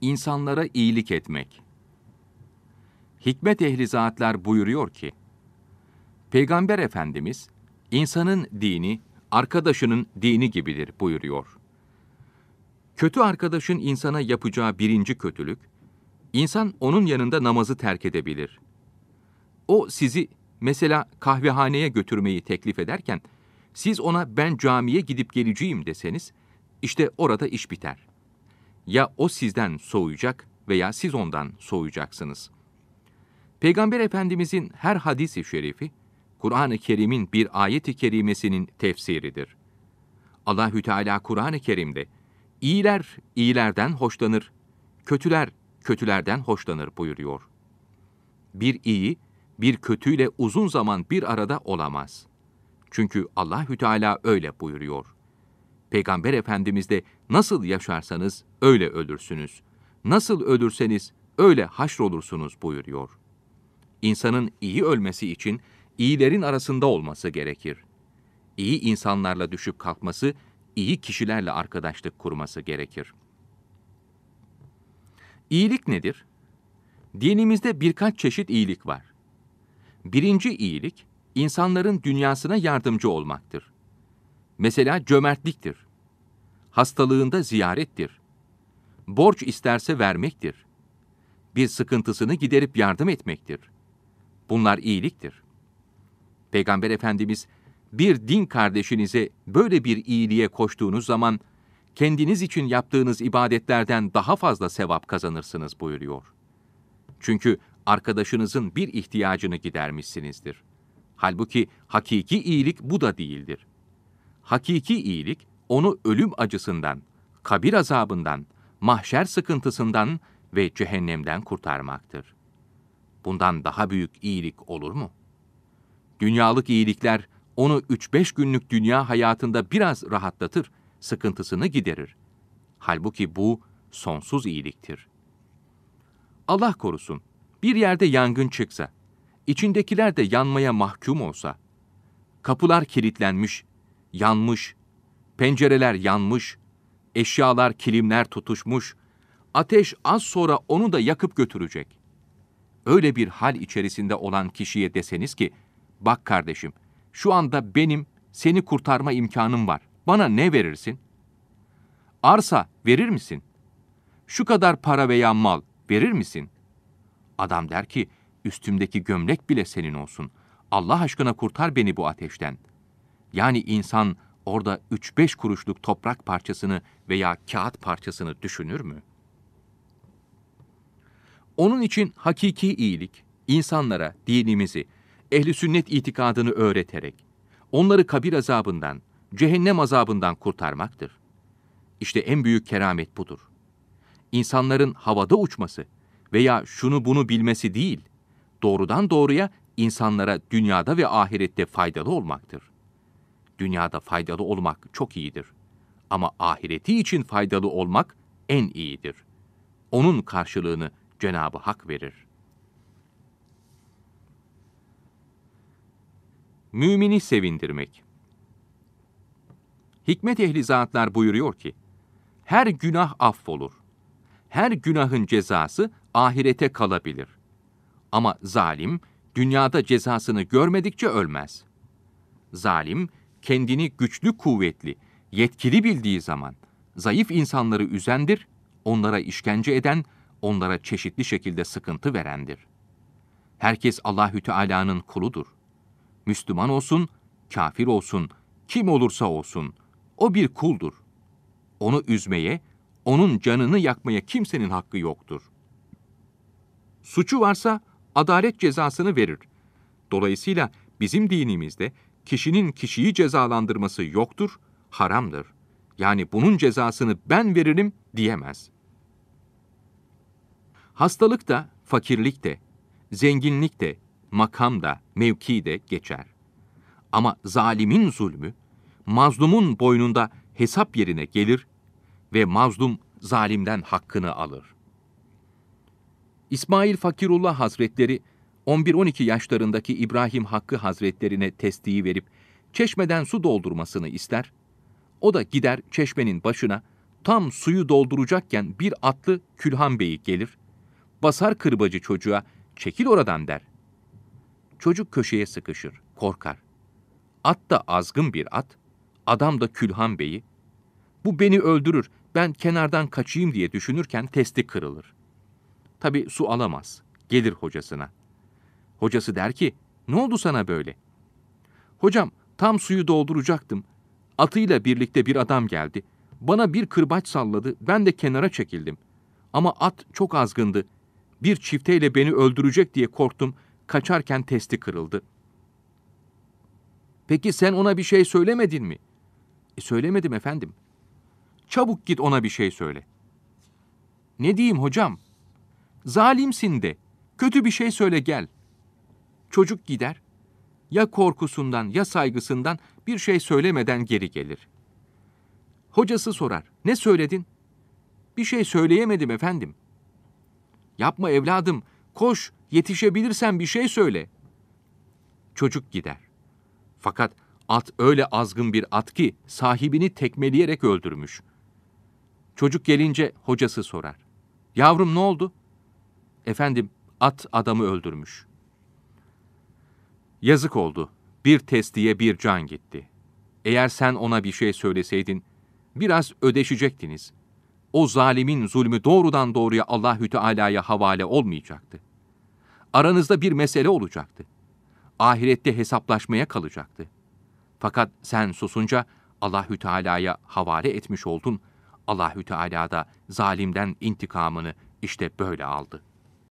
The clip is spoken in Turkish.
insanlara iyilik etmek. Hikmet ehli zatlar buyuruyor ki, Peygamber Efendimiz, insanın dini, arkadaşının dini gibidir buyuruyor. Kötü arkadaşın insana yapacağı birinci kötülük, insan onun yanında namazı terk edebilir. O sizi mesela kahvehaneye götürmeyi teklif ederken, siz ona ben camiye gidip geleceğim deseniz, işte orada iş biter. Ya o sizden soğuyacak veya siz ondan soğuyacaksınız. Peygamber Efendimizin her hadisi şerifi, Kur'an-ı Kerim'in bir ayeti kerimesinin tefsiridir. Allahü Teala Kur'an-ı Kerim'de iyiler iyilerden hoşlanır, kötüler kötülerden hoşlanır buyuruyor. Bir iyi bir kötüyle uzun zaman bir arada olamaz. Çünkü Allahü Teala öyle buyuruyor. Peygamber Efendimiz de Nasıl yaşarsanız öyle ölürsünüz. Nasıl ölürseniz öyle haşrolursunuz buyuruyor. İnsanın iyi ölmesi için iyilerin arasında olması gerekir. İyi insanlarla düşüp kalkması, iyi kişilerle arkadaşlık kurması gerekir. İyilik nedir? Dinimizde birkaç çeşit iyilik var. Birinci iyilik, insanların dünyasına yardımcı olmaktır. Mesela cömertliktir hastalığında ziyarettir. Borç isterse vermektir. Bir sıkıntısını giderip yardım etmektir. Bunlar iyiliktir. Peygamber Efendimiz, bir din kardeşinize böyle bir iyiliğe koştuğunuz zaman, kendiniz için yaptığınız ibadetlerden daha fazla sevap kazanırsınız buyuruyor. Çünkü arkadaşınızın bir ihtiyacını gidermişsinizdir. Halbuki hakiki iyilik bu da değildir. Hakiki iyilik, onu ölüm acısından, kabir azabından, mahşer sıkıntısından ve cehennemden kurtarmaktır. Bundan daha büyük iyilik olur mu? Dünyalık iyilikler onu 3-5 günlük dünya hayatında biraz rahatlatır, sıkıntısını giderir. Halbuki bu sonsuz iyiliktir. Allah korusun, bir yerde yangın çıksa, içindekiler de yanmaya mahkum olsa, kapılar kilitlenmiş, yanmış, Pencereler yanmış, eşyalar, kilimler tutuşmuş, ateş az sonra onu da yakıp götürecek. Öyle bir hal içerisinde olan kişiye deseniz ki, bak kardeşim, şu anda benim seni kurtarma imkanım var. Bana ne verirsin? Arsa verir misin? Şu kadar para veya mal verir misin? Adam der ki, üstümdeki gömlek bile senin olsun. Allah aşkına kurtar beni bu ateşten. Yani insan orada 3-5 kuruşluk toprak parçasını veya kağıt parçasını düşünür mü? Onun için hakiki iyilik, insanlara dinimizi, ehli sünnet itikadını öğreterek, onları kabir azabından, cehennem azabından kurtarmaktır. İşte en büyük keramet budur. İnsanların havada uçması veya şunu bunu bilmesi değil, doğrudan doğruya insanlara dünyada ve ahirette faydalı olmaktır.'' dünyada faydalı olmak çok iyidir. Ama ahireti için faydalı olmak en iyidir. Onun karşılığını Cenabı Hak verir. Mümini sevindirmek. Hikmet ehli zatlar buyuruyor ki: Her günah affolur. Her günahın cezası ahirete kalabilir. Ama zalim dünyada cezasını görmedikçe ölmez. Zalim kendini güçlü kuvvetli, yetkili bildiği zaman zayıf insanları üzendir, onlara işkence eden, onlara çeşitli şekilde sıkıntı verendir. Herkes Allahü Teala'nın kuludur. Müslüman olsun, kafir olsun, kim olursa olsun, o bir kuldur. Onu üzmeye, onun canını yakmaya kimsenin hakkı yoktur. Suçu varsa adalet cezasını verir. Dolayısıyla bizim dinimizde kişinin kişiyi cezalandırması yoktur, haramdır. Yani bunun cezasını ben veririm diyemez. Hastalık da, fakirlik de, zenginlik de, makam da, mevki de geçer. Ama zalimin zulmü, mazlumun boynunda hesap yerine gelir ve mazlum zalimden hakkını alır. İsmail Fakirullah Hazretleri 11-12 yaşlarındaki İbrahim Hakkı Hazretlerine testiyi verip çeşmeden su doldurmasını ister. O da gider çeşmenin başına tam suyu dolduracakken bir atlı Külhan Bey'i gelir. Basar kırbacı çocuğa çekil oradan der. Çocuk köşeye sıkışır, korkar. At da azgın bir at, adam da Külhan Bey'i. Bu beni öldürür, ben kenardan kaçayım diye düşünürken testi kırılır. Tabi su alamaz, gelir hocasına.'' Hocası der ki, ne oldu sana böyle? Hocam tam suyu dolduracaktım. Atıyla birlikte bir adam geldi. Bana bir kırbaç salladı, ben de kenara çekildim. Ama at çok azgındı. Bir çifteyle beni öldürecek diye korktum, kaçarken testi kırıldı. Peki sen ona bir şey söylemedin mi? E, söylemedim efendim. Çabuk git ona bir şey söyle. Ne diyeyim hocam? Zalimsin de. Kötü bir şey söyle gel.'' Çocuk gider, ya korkusundan ya saygısından bir şey söylemeden geri gelir. Hocası sorar, ne söyledin? Bir şey söyleyemedim efendim. Yapma evladım, koş, yetişebilirsen bir şey söyle. Çocuk gider. Fakat at öyle azgın bir at ki sahibini tekmeleyerek öldürmüş. Çocuk gelince hocası sorar. Yavrum ne oldu? Efendim at adamı öldürmüş. Yazık oldu. Bir testiye bir can gitti. Eğer sen ona bir şey söyleseydin, biraz ödeşecektiniz. O zalimin zulmü doğrudan doğruya Allahü Teala'ya havale olmayacaktı. Aranızda bir mesele olacaktı. Ahirette hesaplaşmaya kalacaktı. Fakat sen susunca Allahü Teala'ya havale etmiş oldun. Allahü Teala da zalimden intikamını işte böyle aldı.